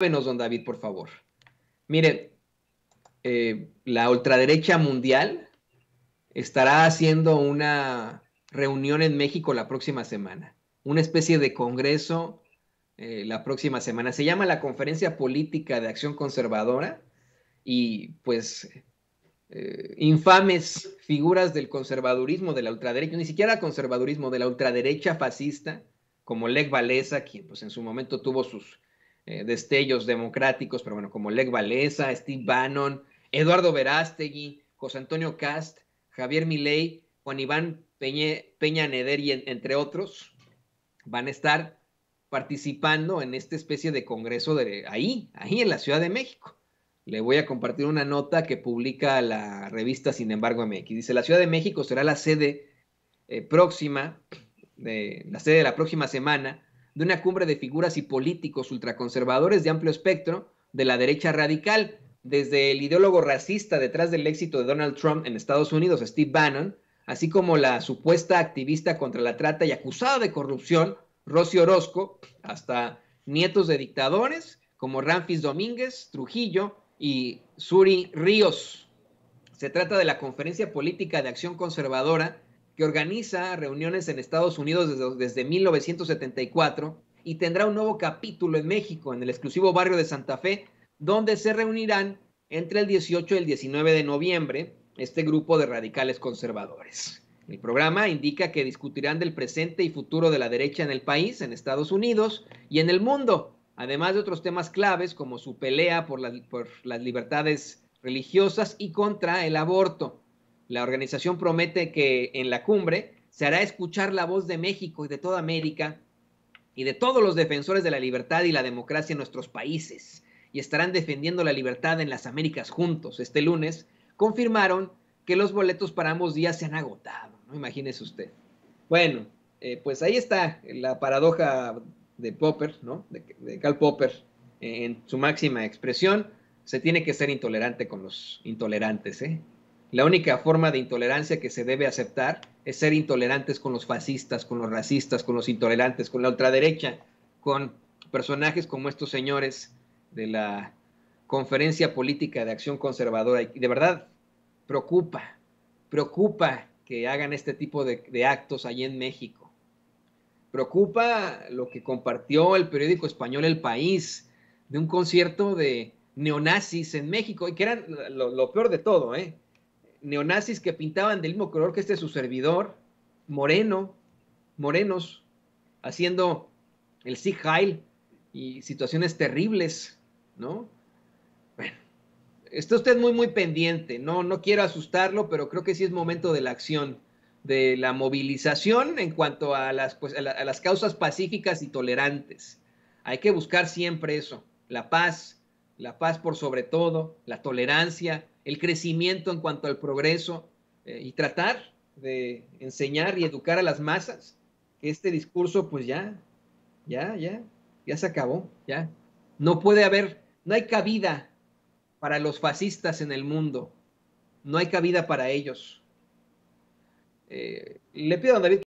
menos, don David, por favor. Mire, eh, la ultraderecha mundial estará haciendo una reunión en México la próxima semana, una especie de congreso eh, la próxima semana. Se llama la Conferencia Política de Acción Conservadora y pues eh, infames figuras del conservadurismo, de la ultraderecha, ni siquiera conservadurismo, de la ultraderecha fascista, como Lech Valesa, quien pues en su momento tuvo sus eh, destellos democráticos, pero bueno, como Leg Valesa, Steve Bannon, Eduardo Verástegui, José Antonio Cast, Javier Milei, Juan Iván Peña Neder y entre otros, van a estar participando en esta especie de congreso de ahí, ahí en la Ciudad de México. Le voy a compartir una nota que publica la revista Sin embargo MX. Dice, la Ciudad de México será la sede eh, próxima, de, la sede de la próxima semana de una cumbre de figuras y políticos ultraconservadores de amplio espectro de la derecha radical, desde el ideólogo racista detrás del éxito de Donald Trump en Estados Unidos, Steve Bannon, así como la supuesta activista contra la trata y acusada de corrupción, Rocío Orozco, hasta nietos de dictadores como Ramfis Domínguez, Trujillo y Suri Ríos. Se trata de la Conferencia Política de Acción Conservadora que organiza reuniones en Estados Unidos desde, 1974 y tendrá un nuevo capítulo en México, en el exclusivo barrio de Santa Fe, donde se reunirán entre el 18 y el 19 de noviembre este grupo de radicales conservadores. El programa indica que discutirán del presente y futuro de la derecha en el país, en Estados Unidos y en el mundo, además de otros temas claves como su pelea por, por las libertades religiosas y contra el aborto. La organización promete que en la cumbre se hará escuchar la voz de México y de toda América y de todos los defensores de la libertad y la democracia en nuestros países y estarán defendiendo la libertad en las Américas juntos. Este lunes confirmaron que los boletos para ambos días se han agotado, ¿no? Imagínese usted. Bueno, eh, pues ahí está la paradoja de Popper, ¿no? De, Karl Popper en su máxima expresión. Se tiene que ser intolerante con los intolerantes, ¿eh? La única forma de intolerancia que se debe aceptar es ser intolerantes con los fascistas, con los racistas, con los intolerantes, con la ultraderecha, con personajes como estos señores de la Conferencia Política de Acción Conservadora. Y de verdad, preocupa, preocupa que hagan este tipo de, actos allí en México. Preocupa lo que compartió el periódico español El País de un concierto de neonazis en México, y que eran lo, lo peor de todo, ¿eh? neonazis que pintaban del mismo color que este su servidor, moreno, morenos, haciendo el Sig Heil y situaciones terribles, ¿no? Bueno, está usted muy, muy pendiente, no, no quiero asustarlo, pero creo que sí es momento de la acción, de la movilización en cuanto a las, pues, a las causas pacíficas y tolerantes. Hay que buscar siempre eso, la paz, la paz por sobre todo, la tolerancia, el crecimiento en cuanto al progreso eh, y tratar de enseñar y educar a las masas que este discurso pues ya, ya, ya, ya se acabó, ya. No puede haber, no hay cabida para los fascistas en el mundo, no hay cabida para ellos. Eh, le pido a David